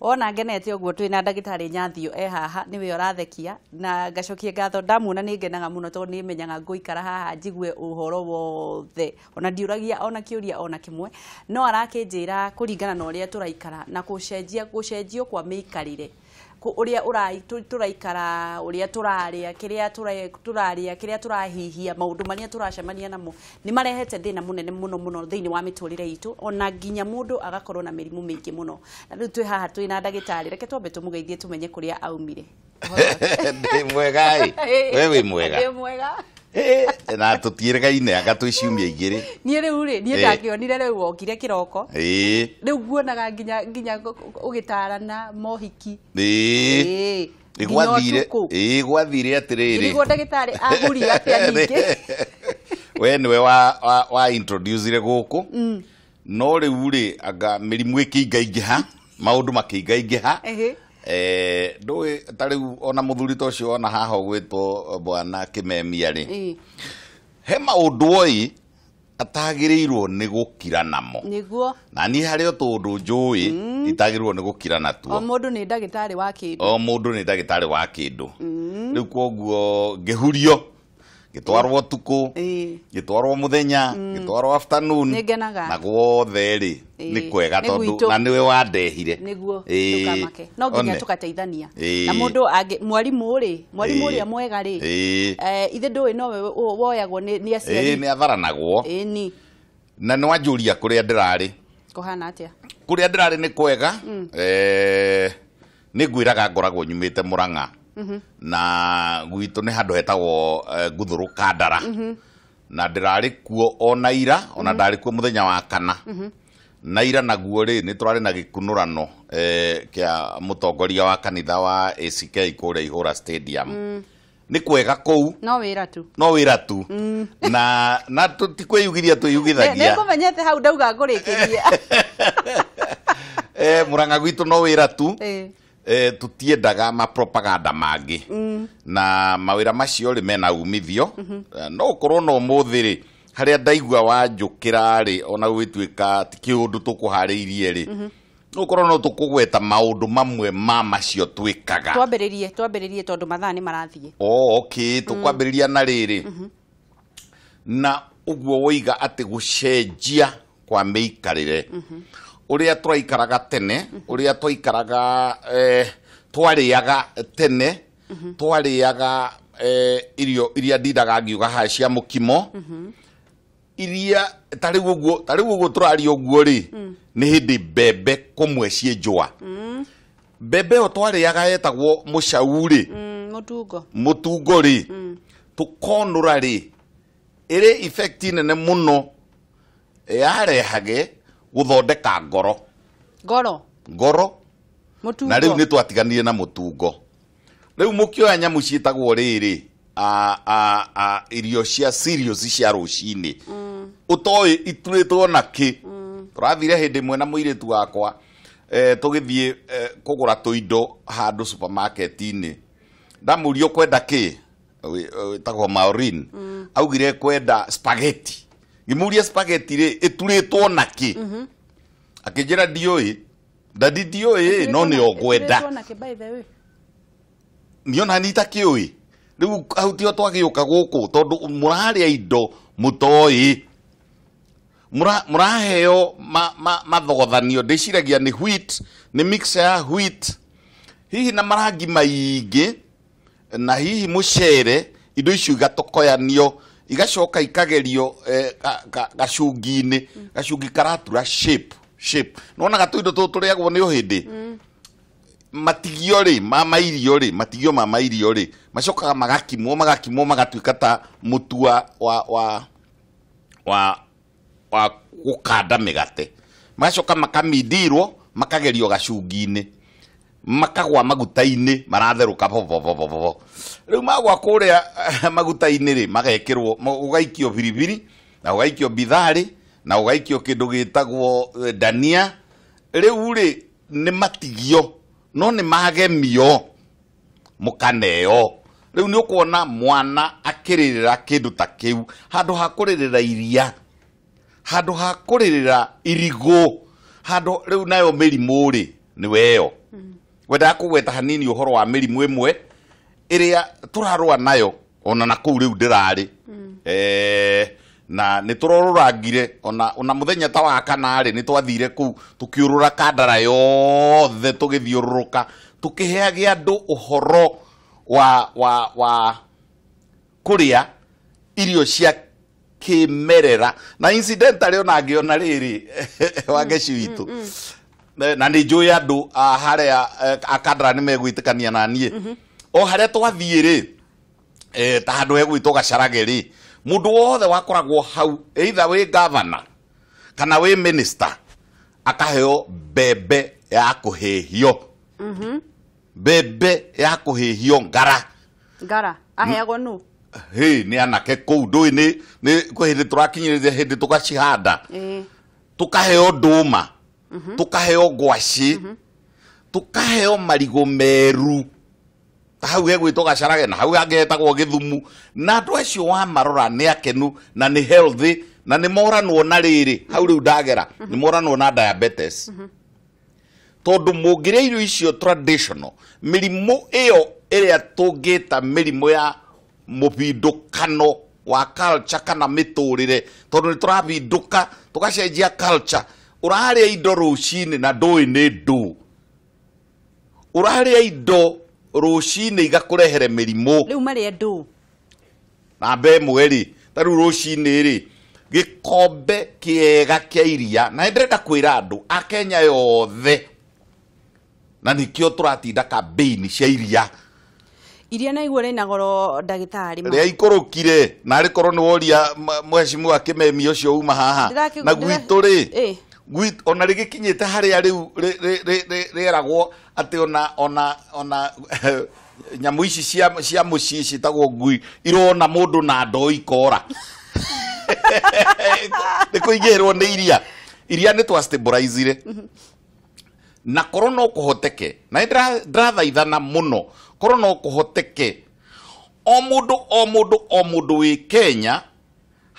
wona ngenete ũguo twĩ na ndagĩtarĩ nyathio e haha nĩwe ũrathekia na ngacokia ngatho ndamuona nĩ ngenaga mũno tondũ nĩ menyaga ngũikara haha njigue ũhoro wothe ona ndiũragia ona kĩũria ona kĩmwe no arakĩnjĩra kũringana na ũrĩa tũraikara na gũcenjia gũcenjio kwa mĩikarĩre uria urai turaikara uria turaria kiria turaria kiria turahihia maundu maria turacemania namo ni marehete thina munene muno muno thini wa miturire itu ona nginya mundu agakorwo na mirimu mingi muno na riu twi haha twi na ndagitari reke twambe tumugeithie tumenye kuria aumire ndi mwega we wi mwega na tå tiä gai ne anga twä ciumia igä rä niä rä u rä niä ndangä onire rä u okire kä roko rä u guonaga nginya nginya å gä tarana mohiki gwathire ä gwathire atä rä rä guo ndagä tarä agåri atä a ningä we nä we wa introducire gå kå no rä u rä anga mä rimå ä kä ingaingä ha maå ndå makä ingaingä ha Eh, ndå ä tarä u ona må thuri ta å cio ona haha gwä two eh, bwana kä memia rä he maå ndå oi atagä rä irwo nä gå kira namo niguo na niä harä a tå ndå njå ä itagä rä irwo nä gå kira o mm. wa o må ndå nä ndagä tarä wa kä ndå mm. rä u koguo ngä hurio gitwarwo tuku gitwarwo muthenya mm. gitwarwo afternoon na guothe ri ni kwega tondu na we wandehire niguo tukamake no nginya tukateithania na mundu ange mwarimu ri mwarimu ria mwega ri eh ithe ndui no woyagwo ni aciari ni atharanagwo ni na ni wanjuria kuria ndirari kuhana atia kuria ndirari ni kwega mm. eh ni ngwiraga ngoragwo nyumite muranga na gwitå nä handå hetagwo ngå eh, thå kandara na ndä rarä kuo ona ira ona ndarä kuo må thenya wa kana na naguo rä nä tå rarä na gä kunå rano eh, kä a må tongoria wa kanitha wa ack kå rä a ihå ra stadium nä kwega kå u no wä ra tu no tu na na ti kwä yugithia twä yugithagia nä ngå menyete hau ndauga ngå rä kä ria eh, må ranga gwitå no wä ra tu eh, tiendaga mapropaganda mangä mm. na mawä macio rä mena umithio mm -hmm. no å korwo na må thä rä harä a ndaigua wanjå rä ona gwä tuä ka kä å ndå tå kå harä irie rä mm -hmm korwo no maå ndå mamwe ma macio twikaga twambiririe twambiririe tondu mathaa ni marathie oh okay tukwambiriria mm. na riri mm -hmm. na uguo woiga ati gucenjia kwa miikarire mm -hmm uria twaikaraga tene uria twaikaraga eh, tene twarĩaga eh, irio iria ndindaga ngiuga ha cia mũkimo iria tarä u guo tarä u guo tåraria å guo rä nä hä ndä mbembe kå mwe ciä njwa mbembe ä yo twarä aga yetagwo må cau rä må mm, tungo rä mm. tå konå ra rä ä rä nene må no yarehage guthondeka ngoro ngoro ngoro na na riu ni twatiganirie na mutungo riu mukioya nyamu ciitagwo riri a a a irio cia serious cia å mm. toä iturä two na ki mm. turathire hindi mwe na muiritu wakwa eh, tugithie eh, kugura indo handu supermarket-ini ndamurio kwenda ki witagwo e, maurine mm. augire kwenda spaghetti ngimuria spaghetti ri ituritwo mhm. na ki mm -hmm. akinjira ndioi ndadi ndioi no ni ogwenda niona nita kioi riu hau tio twagiuka guku tondu muraria indo mutoi muraheo mathogothanio ma, ma ndiciragia ni wheat ni mixer ya wheat hihi na marangi maingi na hihi mucere indo icio igatokoyanio igacoka ikagerio eh, gacungi-inä mm. gacungi karatura shape shape nona rä agwo nä å ni uhindi mm. matigio ri ma mairio ri matigio ma mairio ri macokaga magakimwo magakimwo ka ta må tua wa wa wa wa mä migate magacoka makamindirwo makagerio gacungi inä makagwa maguta-inä maratherå vovovovovo rä u magwa kuria rä a maguta-inä rä gaikio biribiri na ugaikio gaikio bitharä na ugaikio gaikio kä ndå gä tagwo eh, dania rä u rä nä matigio no nä magemio må riu rä u nä å kuona mwana akä rä rä ra kä ndå ta kä u handå ha kå rä rä ra iria handå ha kå rä rä ra irigå u nayo mä rimå rä nä weyo wendaga kũgweta hanini uhoro wa mĩrimũ ĩmwe iria turarwa nayo ona na kũu riu ndĩrarĩ hmm. eh, na nä tå ona, ona må thenya ta wa kana ri nä twathire kå u tå kä å rå ra kandara yothe tå gä thiå rå rå ka tå kä andå å horo wa, wa, wa kå rä a irio cia kimerera merera na incidentarä ona ngä ona rä rä wa ngeci witå hmm, hmm, Eh, na nä njå ä andå harä a akandra eh, nä megwä kania na niä mhm. o harä a twathiä rä eh, ta handå hegwä two gacarage rä må ndå wothe wakoragwo hau eitha wä gavana kana wä minister akaheo mbembe ya kå hä hio mhm. mbembe ya kå hä hio ngara ngara aheagwo nå hä nä anake kå u ndå ä nä hä ndä tå rakinyä rä ria hä ndä tå gacihanda tå kaheo ndå ma tukaheo ngwaci tukaheo marigo meru ta hau gegwitwo gacarage na hau agetagwo githumu na andu acio wa marora ni akenu na ni healthy na ni moranwo na riri hau riu ndagera ni moranwo na diabetes tondu mungire irio icio traditional mirimu iyo iria tungita mirimu ya mubindukano wa culture kana miturire tondu ni turabinduka tugacenjia culture a indo cinä na ndũĩ nĩ ndũ a indo rũcinĩ igakũrehere mĩrimũ rĩu marĩa ndũ namba ĩmwe rĩ ta rĩu rũcinĩ rĩ gĩkombe kĩega kĩa iria na ndĩrenda kwä ra andå akenya yothe na nĩkĩo tũratinda kambĩini cia iria iria na iguo na goro ndagĩtarĩ rĩa ikũrũkire narĩ korwo nä woria mheshimiwa kĩmemi ũcio uma haha na gwitũ rä ona rä gä kinyä te harä a rä u rä eragwo atä ona ona ona eh, nyamå ici cia må ciä ciätagwo ngui irona må ndå na ndo ikora nä kå ingä rwo nä iria iria nä twastabilizire na korwo no kå hoteke na ndärathaithana må no korwo no kå hoteke o må ndå o må ndå o må ndå wä kenya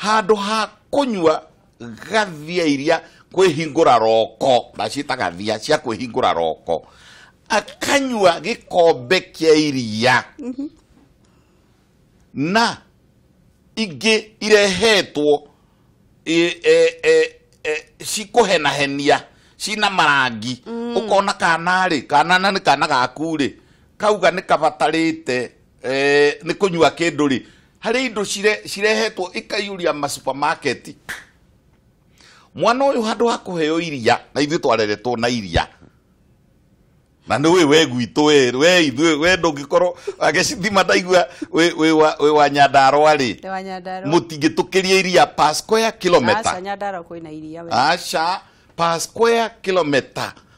handå ha kå nyua gathia iria kwihingura roko na ciĩtaga thia cia kwihingura roko akanyua gikombe kia iria mm -hmm. na ingĩ irehetwo e, e, e, e, cikuhenahenia cina marangi mm. ukona kana rĩ kana na nĩ kana gaku ri kauga ni kabatarite e, nĩ kũnyua kĩndũ rĩ harĩ indo cirehetwo ikaiyũria masupermarket mwana uyu handu ha heo iria na ithuä twareretwo na iria na nä wä we gwitå we ithu we ndå ngä korwo agäcithima ndaigua wä wa nyandarwa rä må tingä tå kä ria iria aca kilometa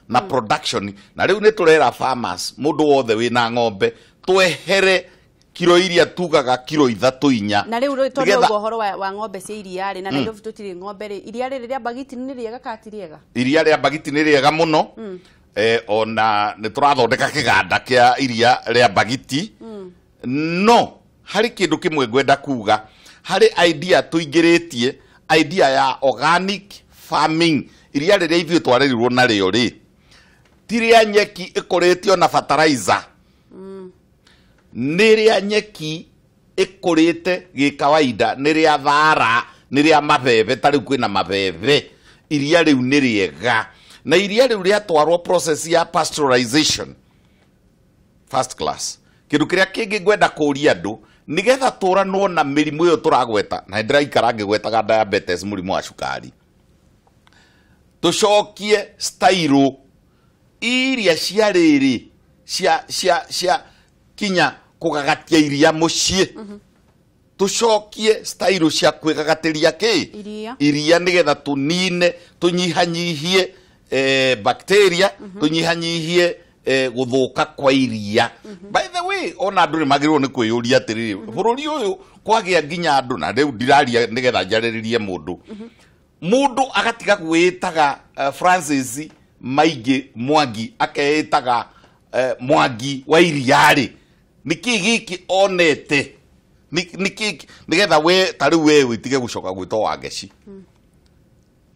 na hmm. production na rä u nä tå rera farmers må ndå wothe wä na ng'ombe twehere kiro iria tugaga kiro ithatu inya na riu tondu horo wa, wa ng'ombe cia iria ri na mm. Nairobi mm. tutiri ng'ombe ri iria riri ria bagiti ni riega kana ti riega iria ria bagiti ni riega muno mm. eh, ona ni turathondeka kiganda kia iria ria bagiti mm. no harä kä ndå mwe ngwenda kuga harä idea tå ingä idea ya organic farming iria rä rä a ithuä twarä rirwo narä o rä nyeki ä kå rä tio na fertilizer nä rä a nyeki ä te gä kawaida nä rä a thara nä rä a mabebe ta rä u kwä na mabebe iria rä u nä na iria rä u rä process ya pasteurization first class a kiria kingi ngwenda kuria andu nigetha ranwo na mirimu iyo turagweta na ndiraikara ngigwetaga diabetes murimu wa cukari tucokie stairo iria cia riri cia cia cia kinya kugagatia iria mucie mm -hmm. tucokie stailo cia kwigagatiria ki iria, nigetha tunine tunyihanyihie eh, bacteria mhm. tunyihanyihie eh, guthuka kwa iria mhm. by the way ona andu nimagiriirwo ni kwiyuria atiriri mhm. bururi mm -hmm. uyu kwagia nginya andu na riu ndiraria nigetha njariririe mundu mundu agatiga gwitaga e, Francis maingi mwangi akeitaga uh, e, mwangi wa iria niki giki onete niki nigetha we tari we witige gucoka gwitwa wa ngeci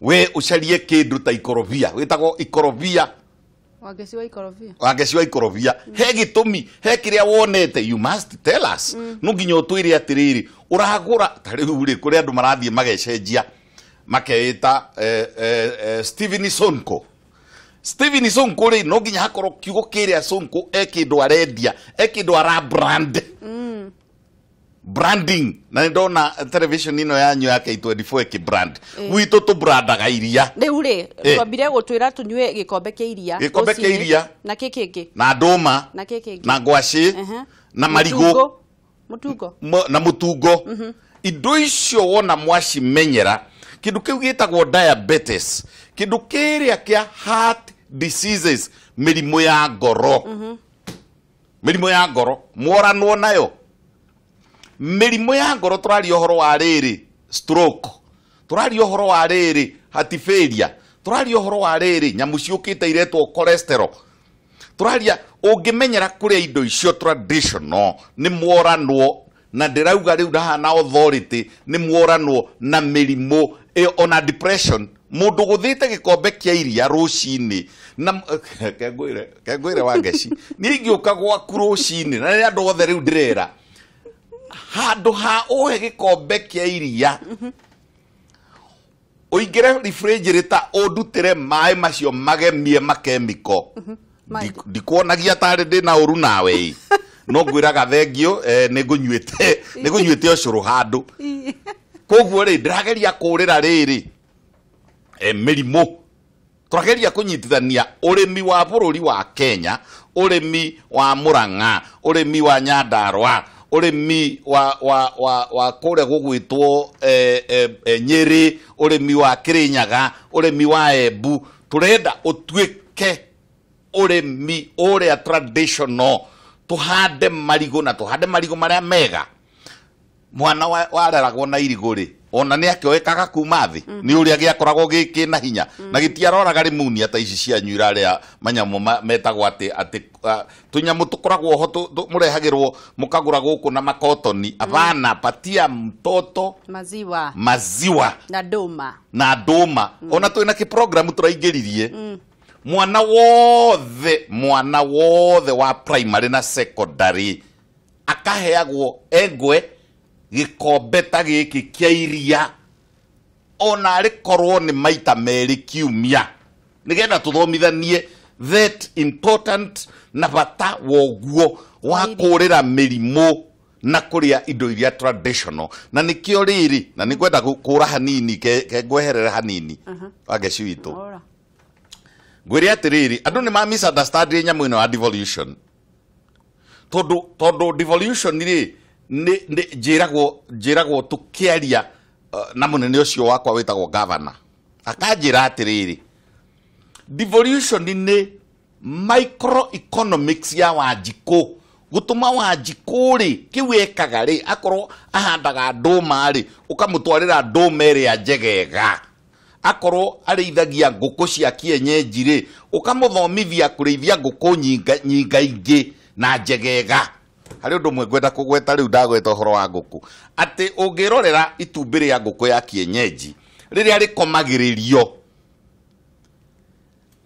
we ucarie kindu ta ikorobia witagwo ikorobia wangeci wa ikorobia wangeci wa ikorobia he mm. gitumi he kiria wonete you must tell us mm. no ginyo utwire atiriri uragura tari uri kuri andu marathie magecenjia makeita eh, eh, eh, Steven Sonko Steven Sonko rä no nginya hakorwo kiugo kä rä a Sonko e kä ndå arendia e kä ndå ara brand mm. branding na nä ndona television ino yanyu ya K24 kä brand mm. gwitå tå brandaga iria rä u rä eh. twambire gå twä ra tå nyue gä kombe kä iria gä kombe kä iria na kä kä ngä na ndå na kä kä ngä na ngwacä uh -huh. na marigå må tungo na må tungo mm -hmm. indo icio wona mwacimenyera kä ndå kä u gä tagwo diabetes kä ndå kä rä a kä heart diseases mĩrimũ ya ngoro mĩrimũ ya ngoro mworanwo nayo mĩrimũ ya ngoro turari ohoro wa riri stroke turari ohoro wa rĩrĩ hatibĩria turari ohoro wa riri nyamuciukite iretwo cholesterol turaria ungimenyera kũrĩa indo icio traditional nĩ mworanwo na ndĩrauga riu naha na authority nĩ mworanwo na mĩrimũ ona depression mudu guthite gikombe kia iria rucini na kengwire kengwire wa ngeci ni ngiuka gwa kurucini na ya ndothe riu ndirera handu ha uhe gikombe kia iria uingire refrigerator undutire mai macio magemie makemiko dikuonagia tari ndi na uru nawe no ngwiraga thengio eh, ni ngunyuite ni ngunyuite ucuru handu koguo ri ndirageria kurira riri Eh, mirimu twageria kunyitithania urimi wa bururi wa Kenya urimi wa Muranga urimi wa Nyandarwa urimi wa wa wa wa kuria gugwitwo eh, eh, eh, Nyeri urimi wa Kirinyaga urimi wa Embu turenda utuike urimi a traditional tuhande marigo na tuhande marigo maria mega mwana wareragwo wa na irigu ri ona nä akioekaga kuma thä mm-hmm. nä å rä a gä akoragwo gä kä na hinya mm-hmm. na gä tiaroraga rä munia ta ici cianyu irarä a manyamå metagwo atä atä tå nyamå tå koragwo ho må rehagä rwo må kagå gå kå na makotoni mm-hmm. avana patia mtoto maziwa maziwa na ndåma na ndåma ona twä na kä programu tå raingä ririe mm. mwana wothe mwana wothe wa primary na secondary akaheagwo engwe gikombe ta giki kĩa iria ona rĩ korwo ni maita meri kiumia nigenda tuthomithanie that important na bata woguo wa kurira mĩrimũ na kuria indo iria traditional na nikio riri na nĩngwenda kura hanini ke, ngweherere hanini uh-huh. wa ngeci witũ ngwĩre atĩrĩrĩ andu ni ma misunderstand nyamũ ĩno a devolution tondũ tondũ devolution ni njiragwo njiragwo tukiaria uh, na munene ucio wakwa witagwo governor akanjira atiriri devolution ni microeconomics ya wanjiku gutuma wanjiku ri kiu ekaga ri akorwo ahandaga nduma ri ukamutwarira nduma iria njegega akorwo arĩithagia ngũkũ cia kienyenji rĩ ũkamũthomithia kũrĩithia ngũkũ nyinga nyinga ingĩ na njegega harä å ndå mwe ngwenda kå gweta rä u ndagweta å horo wa ngå kå atä å ngä rorera itumbä rä a ngå kå ya kienyenji rä rä a rä komagä rä rio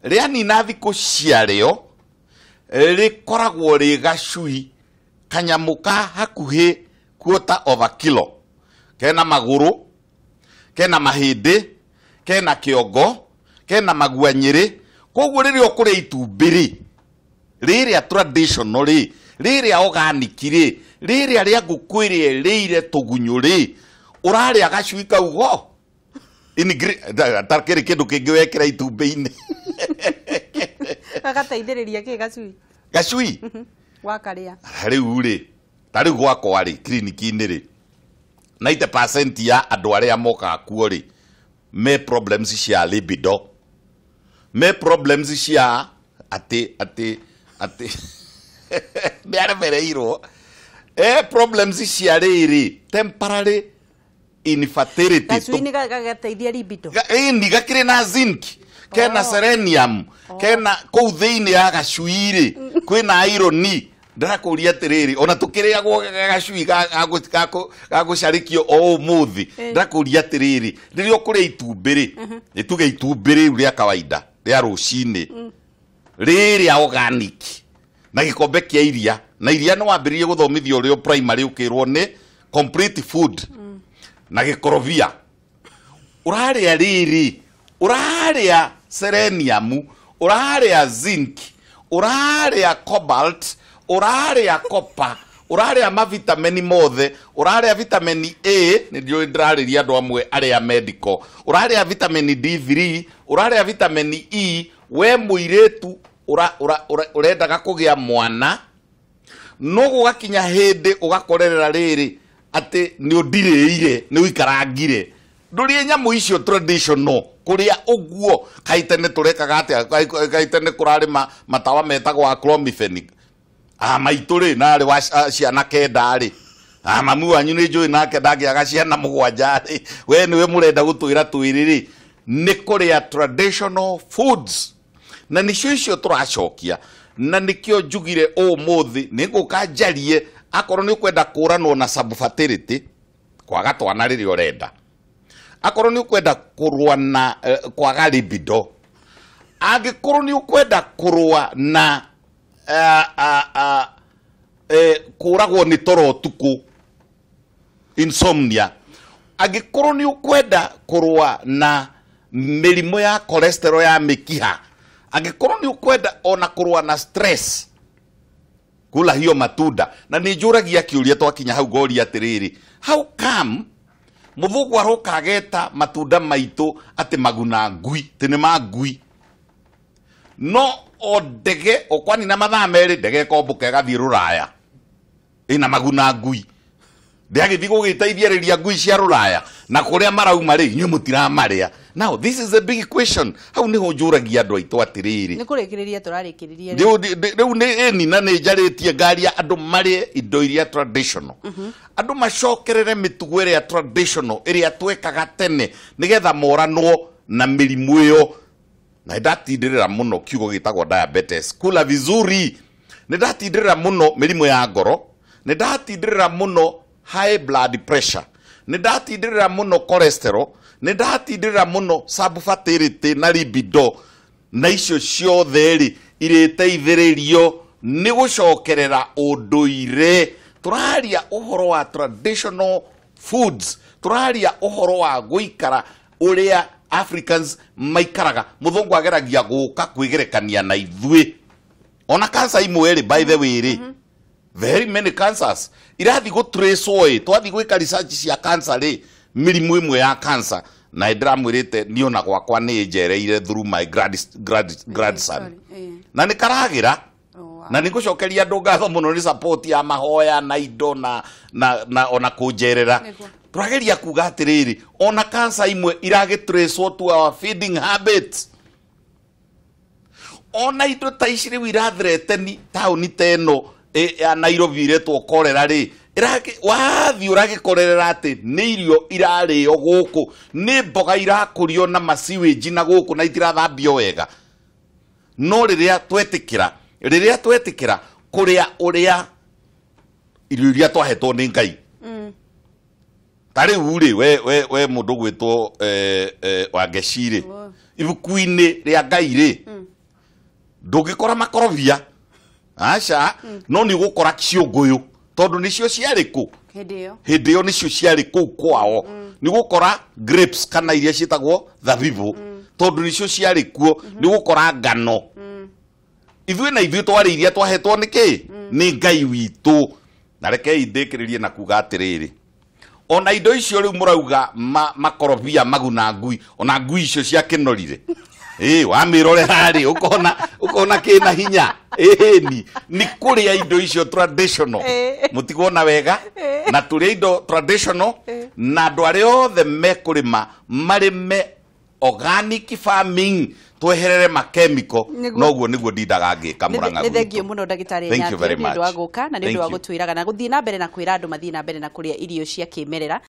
rä anina thikå ciarä o rä koragwo rä gacui kanyamå ka hakuhä kuota overkilo kena magå rå kena mahä ndä kena kä ongo kena maguanyä rä koguo rä rä a å kå rä a itumbä rä rä rä a riria organic ri riria ria nguku iria irire tugunyu ri uraria gacui kau go tarkiri kindu kingi wekira itumbi-ini gagateithĩrĩria kĩ gacui gacui mm-hmm. wakarĩa rĩu rĩ ta rĩu gwakwa rĩ kiriniki-inĩ rĩ 90 ya andũ arĩa mokaga kuo rĩ me problems cia libido me problems cia atĩ atĩ atĩ nĩaremereirwo eh, problems cia rĩrĩ temporary infertility gagateithia libido ni gakĩrĩ na zinc kena oh. serenium kena oh. kena kũu thĩinĩ ya gacuirĩ kwĩna ironi ndarakũria atiriri ona tukiriagwo gacui gagũcarĩkio o ũmũthĩ ndarakũria atiriri rĩrĩa ũkũrĩa itumbĩ rĩ mhm. nĩtuge itumbĩ rĩu rĩa kawaida rĩa rũcinĩ mm. rĩrĩa organic na gikombe kia iria na iria no wambiririe guthomithia uri primary ukirwo ni complete food na gikorovia uraria riri uraria selenium uraria zinc uraria cobalt uraria copper uraria mavitamini mothe uraria vitamini a nä ndärarä andå amwe arä medical uraria vitamin d3 uraria vitamin e we må irä tu urendaga a mwana no gũgakinya hĩndĩ ũgakorerera rĩrĩ atĩ nĩ ũndirĩire nĩ ũikarangire ndũrĩ nyamũ icio traditional å uguo kaitene turekaga atia kaitene kurarima matawa metagwo acromifenic ah maitu ri narĩ wa ciana kenda rĩ ah mamu wanyu nĩ njũĩ nake ndangĩaga ciana mũgwanja rĩ we nĩwe mũrenda gũtwĩra twĩrĩ rĩ nĩ kũrĩa traditional foods na nicio icio turacokia na nikio njugire umuthi ninguka njarie akorwo ni ukwenda kuranwo na subfertility kwaga twana rĩrĩa ũrenda akorwo ni ũkwenda kurwa na uh, kwaga libido angĩkorwo ni ũkwenda kurwa na uh, eh, uh, ah, uh, ah, eh, kuragwo ni toro ũtukũ insomnia angĩkorwo nĩ ũkwenda kũrũa na mĩrimũ ya cholesterol ya kiha angekorwo nä å kwenda ona kå na stress kula hiyo matunda na nä njå ragia kä å ria twakinya hau ngori atä rä rä how come må thå gu aroka ageta matunda maitå atä maguna ngui tä nä ma ngui no o ndege o na mathaa merä ndege kombå ka gathiä rå raya ä na maguna ngui ndä agä thiä gå gä teithia rä ria ngui cia rå raya na kuria marauma ri nyu mutiramaria now this is a big question hau niho njuragia nä hå njå ragia andå aitå atä rä nä ni na nä njarä ngari ya andå marä indo iria traditional mhm. andå macokerere mä tugo ä rä a traditional ä rä a twekaga tene nä getha moranwo na mä rimå ä yo na nä ndatindä rä ra må no kiugo gä tagwo diabetes kula vizuri nä ndatindä rä ra må no mä rimå ya ngoro nä ndatindä rä ra må no high blood pressure nä ndatindä rä ra må no nä ndatindä rä ra må na ribido na icio ciothe-rĩ irä teithä nä gå cokerera å ndå ire tå raria å horo wa traditional foods tå raria å horo wa gå ikara å rä a africans maikaraga må ageragia gå ka kwä gerekania na ithuä ona kanca imwe-rä by the way rä mm -hmm very many cancers irathi gå trace ä twathi gwä ka research cia cancer rä mĩrimũ ĩmwe ya cancer na ndiramwirite ni ona gwakwa ni njereire through my eh, grandson grad, grad yeah. na ni karagira oh, na nä gå cokeria andå ngatho må no nä support ya mahoya na indo na, na, na ona kå njerera tå rageria kuga atä rä rä ona kanca imwe iragä to our feeding habits ona indo ta ici rä u irathireteni taåni ta ya Nairobi iretwo korera ri wathi korera ati ni irio irarĩo gũkũ ni mboga irakũrio na maciwĩnji na guku na itirathambio wega no riria twetikira riria twetikira kuria uria irio iria twahetwo ni ngai mm. ta rĩu rĩ we we we gwitwo eh, eh, wa ibuku-inĩ rĩa ngai rĩ mm. ndũngĩkora makorobia aca no nä gå kora ciongo yå tondå nä cio ciarä kå hä ndä ä yo nä cio ciarä kå u kwao mm. nä gå kora grapes kana iria ciätagwo thabibå mm. tondå nä cio ciarä kuo mm-hmm. nä gå kora ngano mm. ithuä na ithuä twarä iria twahetwo nä kä nä ngai witå na rekei ndä kä rä rie na kuga atä rä rä ona indo icio rä u må rauga makorobia maguna ngui ona ngui icio ciakä norire eh wamirore hari ukona ukona kina hinya ni ni kuria indo icio traditional mutigona wega na turia indo traditional na andu aria othe mekurima marime organic farming tweherere makemiko noguo niguo ndindaga ngĩka mũrang'a nĩ thengiũ mũno ndagĩtarĩ nyanĩ nĩ ũndũ wa ka na nĩ ũndũ wa raga na gũthiĩ na mbere na ra andå mathiä na mbere na kũrĩa irio cia kĩmerera